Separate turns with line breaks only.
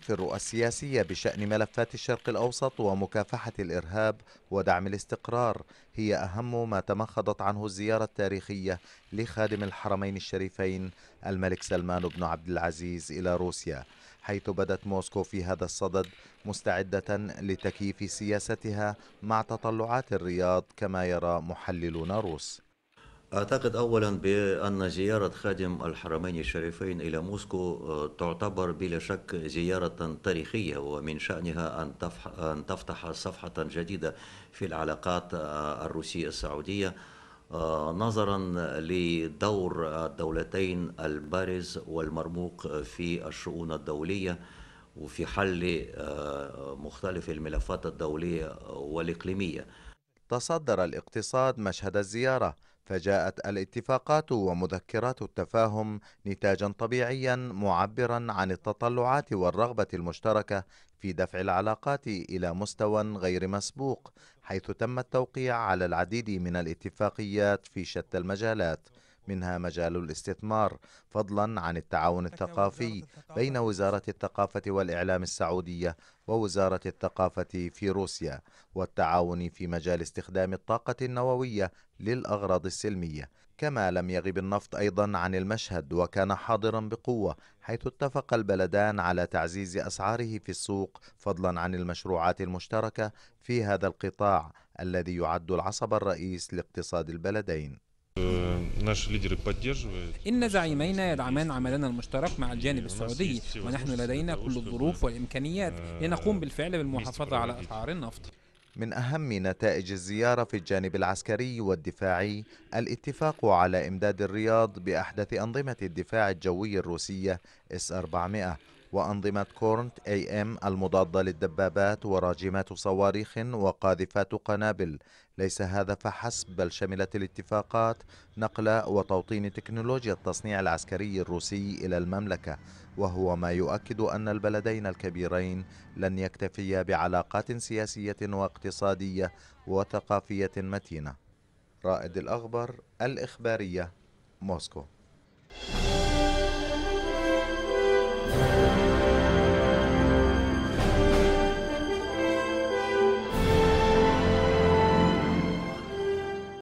في الرؤى السياسية بشأن ملفات الشرق الأوسط ومكافحة الإرهاب ودعم الاستقرار هي أهم ما تمخضت عنه الزيارة التاريخية لخادم الحرمين الشريفين الملك سلمان بن عبد العزيز إلى روسيا حيث بدت موسكو في هذا الصدد مستعدة لتكييف سياستها مع
تطلعات الرياض كما يرى محللون روس أعتقد أولا بأن زيارة خادم الحرمين الشريفين إلى موسكو آه، تعتبر بلا شك زيارة تاريخية ومن شأنها أن, أن تفتح صفحة جديدة في العلاقات آه، الروسية السعودية آه، نظرا لدور الدولتين البارز والمرموق في الشؤون الدولية وفي حل مختلف الملفات الدولية والإقليمية
تصدر الاقتصاد مشهد الزيارة فجاءت الاتفاقات ومذكرات التفاهم نتاجا طبيعيا معبرا عن التطلعات والرغبه المشتركه في دفع العلاقات الى مستوى غير مسبوق حيث تم التوقيع على العديد من الاتفاقيات في شتى المجالات منها مجال الاستثمار فضلا عن التعاون الثقافي بين وزارة الثقافة والإعلام السعودية ووزارة الثقافة في روسيا والتعاون في مجال استخدام الطاقة النووية للأغراض السلمية كما لم يغب النفط أيضا عن المشهد وكان حاضرا بقوة حيث اتفق البلدان على تعزيز أسعاره في السوق فضلا عن المشروعات المشتركة في هذا القطاع الذي يعد العصب الرئيس لاقتصاد البلدين
Э,
إن زعيمينا يدعمان عملنا المشترك مع الجانب э, السعودي ونحن لدينا كل الظروف والإمكانيات э, لنقوم بالفعل بالمحافظة على أسعار النفط من أهم نتائج الزيارة في الجانب العسكري والدفاعي الاتفاق على إمداد الرياض بأحدث أنظمة الدفاع الجوي الروسية اس 400 وأنظمة كورنت اي ام المضادة للدبابات وراجمات صواريخ وقاذفات قنابل ليس هذا فحسب بل شملت الاتفاقات نقل وتوطين تكنولوجيا التصنيع العسكري الروسي إلى المملكة وهو ما يؤكد أن البلدين الكبيرين لن يكتفيا بعلاقات سياسية واقتصادية وثقافية متينة رائد الأخبر الإخبارية موسكو